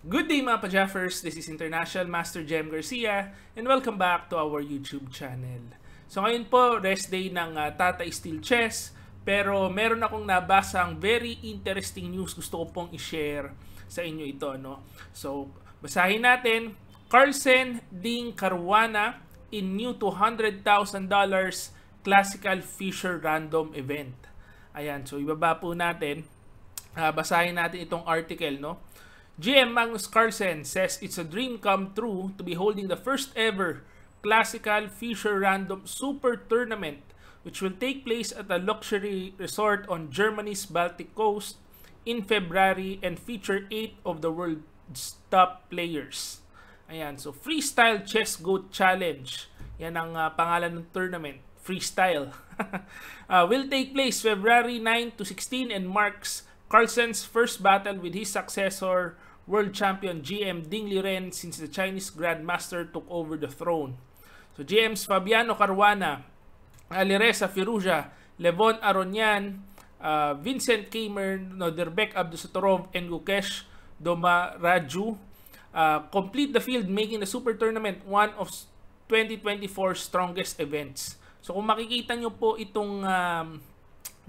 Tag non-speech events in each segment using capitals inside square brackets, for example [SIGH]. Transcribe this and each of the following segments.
Good day mga pa This is International Master Jem Garcia and welcome back to our YouTube channel. So ngayon po, rest day ng uh, Tata Steel Chess pero meron akong nabasang very interesting news gusto ko pong i-share sa inyo ito. No? So basahin natin, Carlsen Ding Caruana in new $200,000 Classical Fisher Random Event. Ayan, so ibaba po natin, uh, basahin natin itong article. No? GM Magnus Carlsen says it's a dream come true to be holding the first ever classical Fischer Random Super Tournament which will take place at a luxury resort on Germany's Baltic coast in February and feature eight of the world's top players. Ayan, so Freestyle Chess Goat Challenge. Yan ang uh, pangalan ng tournament. Freestyle. uh, [LAUGHS] will take place February 9 to 16 and marks Carlsen's first battle with his successor world champion GM Ding Liren since the Chinese Grandmaster took over the throne. So GMs Fabiano Caruana, Alireza Firuja, Levon Aronian, uh, Vincent Kamer, Noderbek Abdusatorov, and Gukesh Domaraju uh, complete the field making the Super Tournament one of 2024 strongest events. So kung makikita nyo po itong um,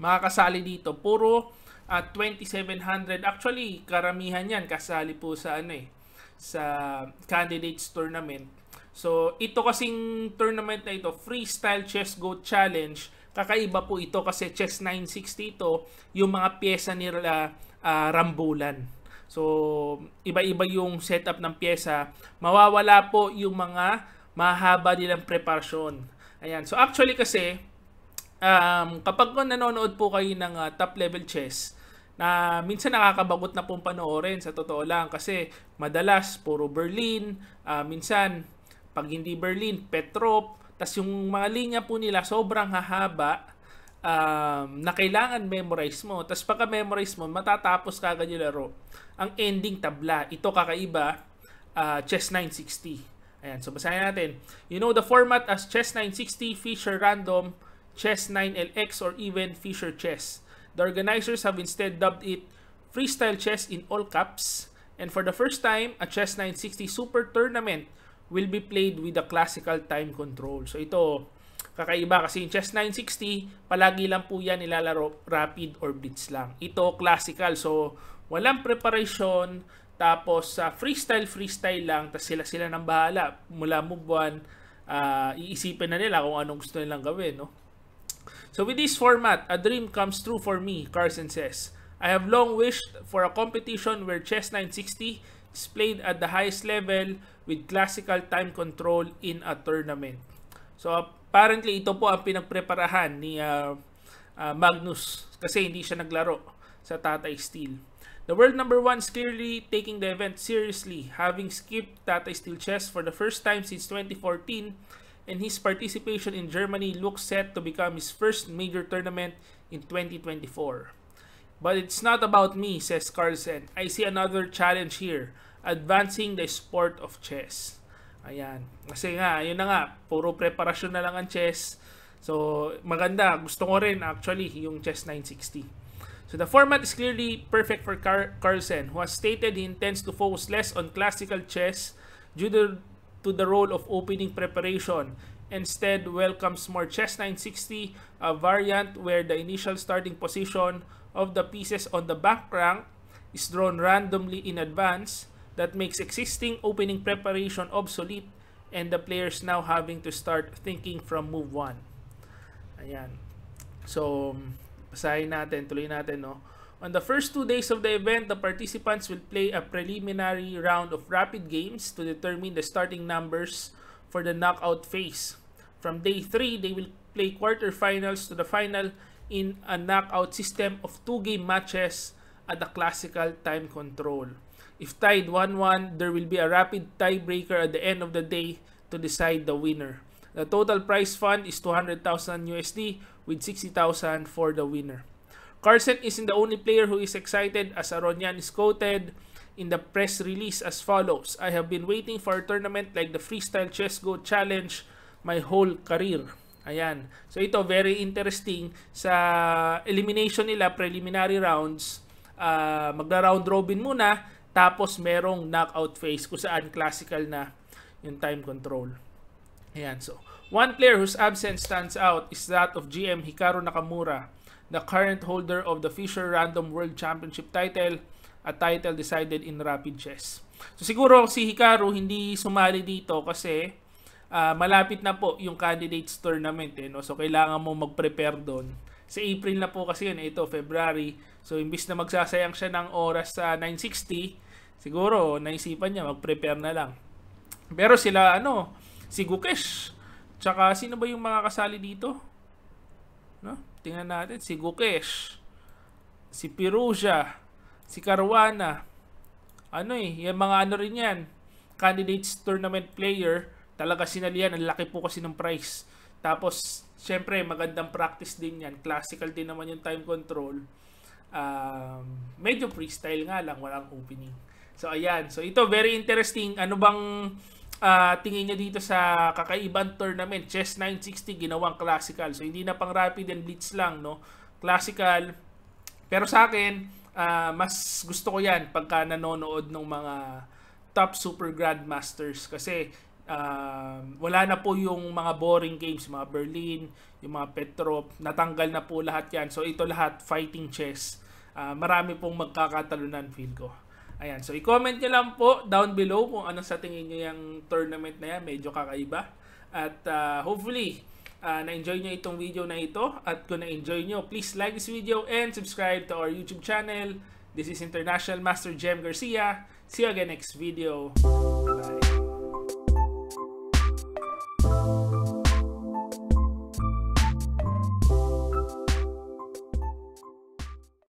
mga makakasali dito, puro at 2700 actually karamihan yan kasali po sa ano eh sa candidates tournament so ito kasing tournament na ito freestyle chess go challenge kakaiba po ito kasi chess 960 ito yung mga pyesa nila uh, ah, rambulan so iba-iba yung setup ng pyesa mawawala po yung mga mahaba nilang preparasyon ayan so actually kasi um, kapag nanonood po kayo ng uh, top level chess, na minsan nakakabagot na pong panoorin sa totoo lang kasi madalas puro Berlin, uh, minsan pag hindi Berlin, Petrov, tas yung mga linya po nila sobrang hahaba um, na kailangan memorize mo. Tapos pagka memorize mo, matatapos ka agad yung laro. Ang ending tabla, ito kakaiba, uh, Chess 960. Ayan, so basahin natin. You know the format as Chess 960, Fisher Random, Chess 9LX, or even Fisher Chess. The organizers have instead dubbed it Freestyle Chess in all caps. And for the first time, a Chess 960 Super Tournament will be played with the classical time control. So ito, kakaiba kasi yung Chess 960, palagi lang po yan nilalaro rapid or blitz lang. Ito, classical. So walang preparation, tapos sa uh, freestyle, freestyle lang, tapos sila-sila nang bahala. Mula move 1, uh, ah, iisipin na nila kung anong gusto nilang gawin. No? So with this format, a dream comes true for me, Carson says. I have long wished for a competition where Chess 960 is played at the highest level with classical time control in a tournament. So apparently ito po ang pinagpreparahan ni uh, uh, Magnus kasi hindi siya naglaro sa Tatay Steel. The world number one is clearly taking the event seriously, having skipped Tata Steel Chess for the first time since 2014 and his participation in Germany looks set to become his first major tournament in 2024. But it's not about me, says Carlsen. I see another challenge here, advancing the sport of chess. Ayan. Kasi nga, yun na nga, puro preparasyon na lang ang chess. So, maganda. Gusto ko rin actually yung chess 960. So, the format is clearly perfect for Car Carlsen, who has stated he intends to focus less on classical chess due to to the role of opening preparation. Instead, welcomes more chess 960, a variant where the initial starting position of the pieces on the back rank is drawn randomly in advance that makes existing opening preparation obsolete and the players now having to start thinking from move 1. Ayan. So, basahin natin, tuloy natin, no? On the first two days of the event, the participants will play a preliminary round of rapid games to determine the starting numbers for the knockout phase. From day 3, they will play quarterfinals to the final in a knockout system of two-game matches at the classical time control. If tied 1-1, there will be a rapid tiebreaker at the end of the day to decide the winner. The total prize fund is 200,000 USD with 60,000 for the winner. Carson isn't the only player who is excited as Aronian is quoted in the press release as follows. I have been waiting for a tournament like the Freestyle Chess Go Challenge my whole career. Ayan. So ito, very interesting. Sa elimination nila, preliminary rounds, uh, magda-round robin muna, tapos merong knockout phase kung saan classical na yung time control. Ayan. So, one player whose absence stands out is that of GM Hikaru Nakamura the current holder of the Fisher Random World Championship title, a title decided in Rapid Chess. So siguro si Hikaru hindi sumali dito kasi uh, malapit na po yung candidates tournament eh, no? So kailangan mo mag-prepare doon. Sa April na po kasi yun, ito February. So imbis na magsasayang siya ng oras sa 960, siguro naisipan niya mag-prepare na lang. Pero sila ano, si Gukesh, tsaka sino ba yung mga kasali dito? No? Tingnan natin si Gukesh, si Piruja, si Caruana. Ano eh, yung mga ano rin yan, candidates tournament player, talaga sinalihan, ang laki po kasi ng price. Tapos, syempre, magandang practice din yan. Classical din naman yung time control. Um, medyo freestyle nga lang, walang opening. So, ayan. So, ito, very interesting. Ano bang uh, tingin nyo dito sa kakaibang tournament, Chess 960 ginawang classical. So hindi na pang rapid and blitz lang, no? Classical. Pero sa akin, uh, mas gusto ko 'yan pagka nanonood ng mga top super grandmasters kasi uh, wala na po yung mga boring games, mga Berlin, yung mga Petrov, natanggal na po lahat yan. So ito lahat fighting chess. Uh, marami pong magkakatalunan feel ko. Ayan, so i-comment nyo lang po down below kung ano sa tingin nyo yung tournament na yan. Medyo kakaiba. At uh, hopefully, uh, na-enjoy nyo itong video na ito. At kung na-enjoy nyo, please like this video and subscribe to our YouTube channel. This is International Master Jem Garcia. See you again next video. Bye!